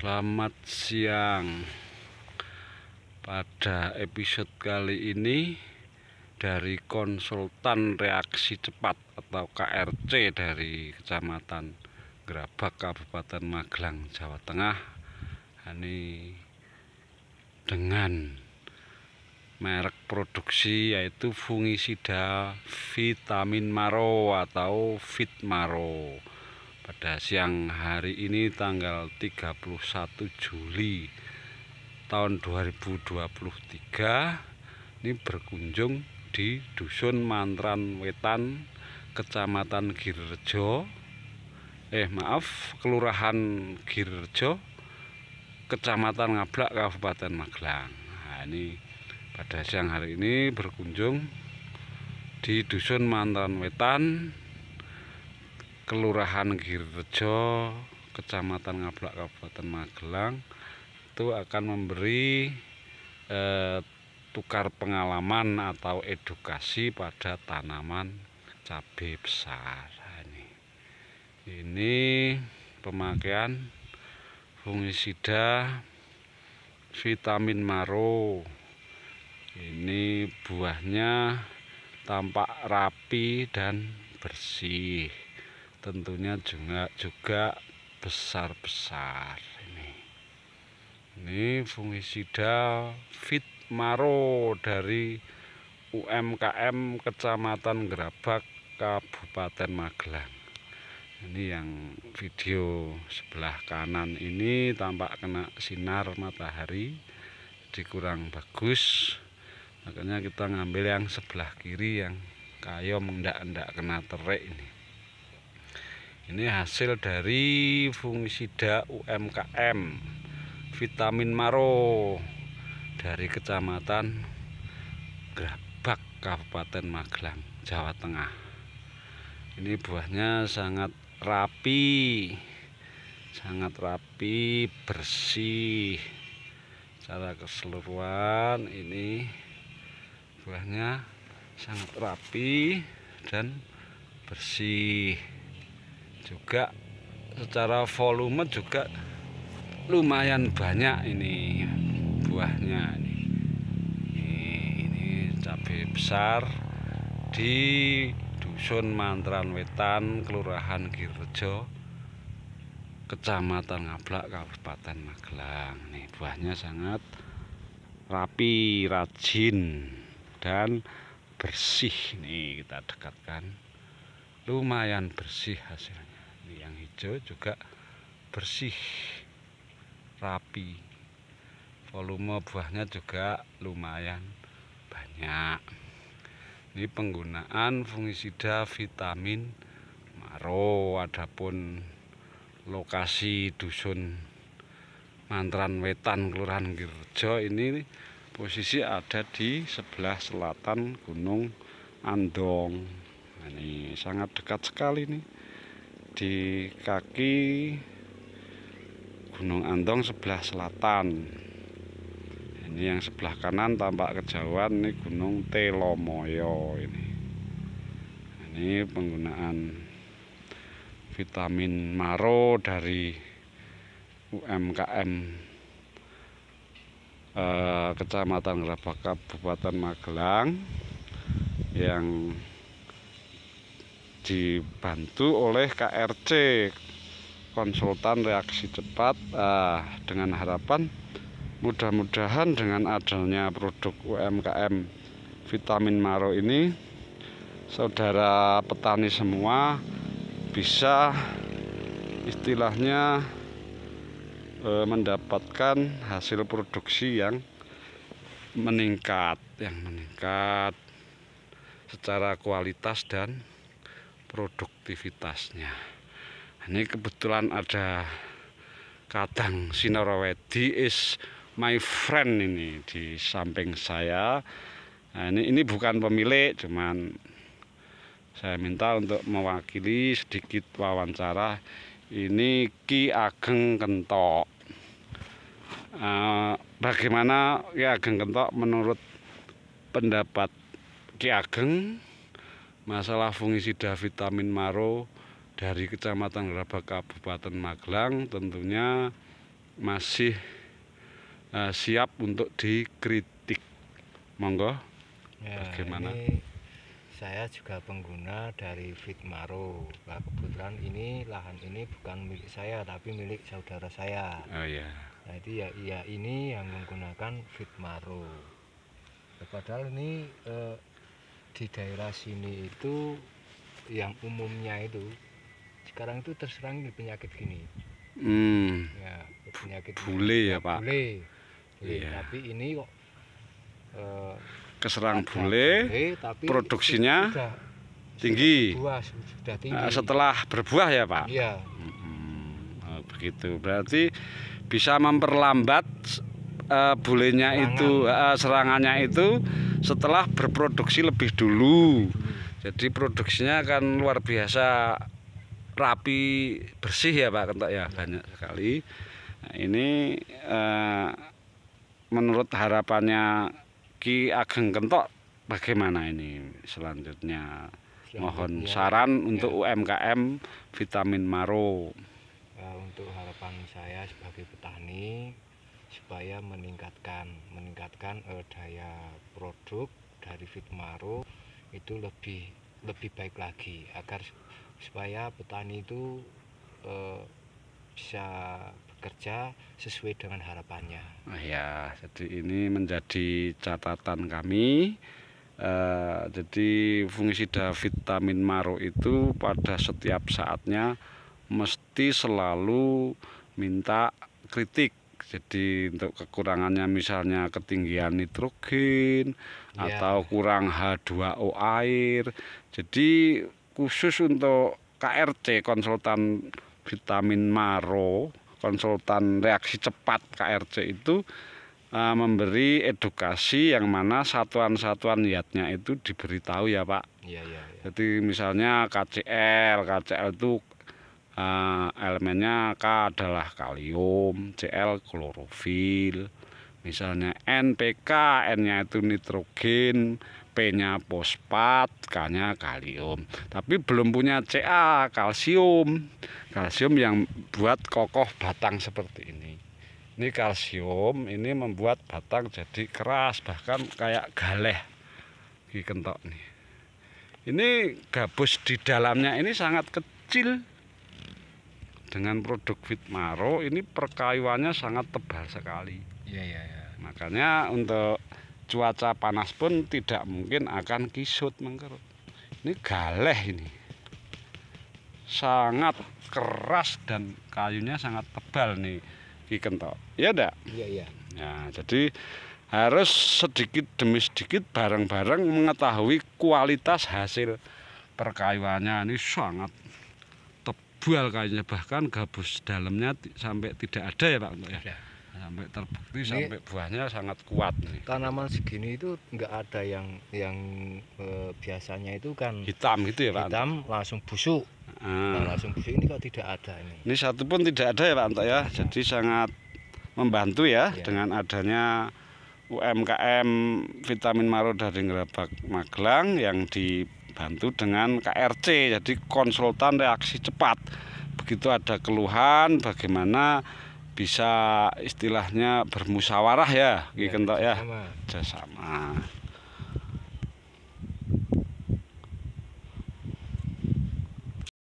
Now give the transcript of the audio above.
Selamat siang Pada episode kali ini Dari konsultan reaksi cepat atau KRC dari Kecamatan Gerabak Kabupaten Magelang Jawa Tengah Ini dengan merek produksi yaitu fungisida vitamin maro atau fit maro pada siang hari ini tanggal 31 Juli tahun 2023 ini berkunjung di Dusun Mantran Wetan Kecamatan Girjo, eh maaf Kelurahan Girjo, Kecamatan Ngablak Kabupaten Magelang nah, ini pada siang hari ini berkunjung di Dusun Mantran Wetan Kelurahan Girjo, Kecamatan Ngablak Kabupaten Magelang itu akan memberi eh, tukar pengalaman atau edukasi pada tanaman cabai besar ini. Ini pemakaian fungisida vitamin maro. Ini buahnya tampak rapi dan bersih tentunya juga juga besar-besar ini ini fungisida fit maro dari UMKM Kecamatan Gerabak Kabupaten Magelang ini yang video sebelah kanan ini tampak kena sinar matahari jadi kurang bagus makanya kita ngambil yang sebelah kiri yang kayu mendak-endak kena terik ini ini hasil dari fungisida UMKM vitamin maro dari kecamatan Grabak Kabupaten Magelang Jawa Tengah ini buahnya sangat rapi sangat rapi bersih secara keseluruhan ini buahnya sangat rapi dan bersih juga secara volume juga lumayan banyak ini buahnya ini ini, ini cabai besar di dusun Mantran Wetan Kelurahan Girjo Kecamatan Ngablak Kabupaten Magelang nih buahnya sangat rapi rajin dan bersih nih kita dekatkan lumayan bersih hasilnya ini yang hijau juga bersih rapi volume buahnya juga lumayan banyak ini penggunaan fungisida vitamin maro adapun lokasi dusun mantran wetan kelurahan Girjo ini posisi ada di sebelah selatan gunung Andong ini sangat dekat sekali nih di kaki Gunung Andong sebelah selatan ini yang sebelah kanan tampak kejauhan ini Gunung Telomoyo ini ini penggunaan vitamin maro dari UMKM eh, Kecamatan Gerabak Kabupaten Magelang yang dibantu oleh KRC konsultan reaksi cepat uh, dengan harapan mudah-mudahan dengan adanya produk UMKM vitamin maro ini saudara petani semua bisa istilahnya uh, mendapatkan hasil produksi yang meningkat yang meningkat secara kualitas dan produktivitasnya ini kebetulan ada kadang sinorowedi is my friend ini di samping saya nah, ini ini bukan pemilik cuman saya minta untuk mewakili sedikit wawancara ini Ki Ageng Kentok uh, eh, bagaimana Ki Ageng Kentok menurut pendapat Ki Ageng masalah fungisida vitamin maro dari Kecamatan Gerabak Kabupaten Magelang tentunya masih uh, siap untuk dikritik. Monggo. Ya, Bagaimana? Ini saya juga pengguna dari fit Fitmaro. Nah, kebetulan ini lahan ini bukan milik saya tapi milik saudara saya. Oh iya. Jadi nah, ya iya ini yang menggunakan fit Fitmaro. Ya, padahal ini eh, di daerah sini itu yang umumnya itu sekarang itu terserang penyakit gini. Hmm. Ya, penyakit bule ya, Pak. Bule. bule. Iya, yeah. Tapi ini kok uh, keserang bule, bule tapi produksinya sudah, tinggi. Sudah berbuah, sudah tinggi. Nah, setelah berbuah ya, Pak. Iya. Hmm, oh, begitu. Berarti bisa memperlambat uh, bulenya serangan. itu uh, serangannya itu setelah berproduksi lebih dulu jadi produksinya akan luar biasa rapi bersih ya Pak Kentok ya banyak sekali nah, ini eh, menurut harapannya Ki Ageng Kentok bagaimana ini selanjutnya mohon ya. saran ya. untuk UMKM vitamin Maro eh, untuk harapan saya sebagai petani supaya meningkatkan meningkatkan uh, daya produk dari Fitmaro itu lebih lebih baik lagi agar supaya petani itu uh, bisa bekerja sesuai dengan harapannya. Nah, ya, jadi ini menjadi catatan kami. Uh, jadi fungsi vitamin maro itu pada setiap saatnya mesti selalu minta kritik jadi untuk kekurangannya misalnya ketinggian nitrogen yeah. atau kurang H2O air jadi khusus untuk KRC konsultan vitamin Maro konsultan reaksi cepat KRC itu uh, memberi edukasi yang mana satuan-satuan niatnya itu diberitahu ya Pak. Iya iya. Ya. Jadi misalnya KCL, KCL itu uh, elemennya K adalah kalium, Cl klorofil, misalnya NPK, N-nya itu nitrogen, P-nya fosfat, K-nya kalium. Tapi belum punya Ca, kalsium. Kalsium yang buat kokoh batang seperti ini. Ini kalsium, ini membuat batang jadi keras, bahkan kayak galeh. di kentok nih. Ini gabus di dalamnya ini sangat kecil dengan produk Fitmaro ini perkayuannya sangat tebal sekali. Ya, ya, ya. Makanya untuk cuaca panas pun tidak mungkin akan kisut mengkerut. Ini galeh ini. Sangat keras dan kayunya sangat tebal nih Ki Kentok. Iya ndak? Iya, iya. Ya, jadi harus sedikit demi sedikit bareng-bareng mengetahui kualitas hasil perkayuannya ini sangat buah kayaknya bahkan gabus dalamnya sampai tidak ada ya Pak untuk ya. Sampai terbukti ini sampai buahnya sangat kuat nih. Tanaman segini itu nggak ada yang yang e, biasanya itu kan hitam gitu ya Pak. Hitam langsung busuk. Ah. Nah, langsung busuk ini kok tidak ada ini. Ini satu pun tidak ada ya Pak Anto ya. Jadi sangat membantu ya, ya. dengan adanya UMKM vitamin Maro dari Gerabak Magelang yang di bantu dengan KRC jadi konsultan reaksi cepat begitu ada keluhan bagaimana bisa istilahnya bermusyawarah ya, ya, ya sama. ya sama.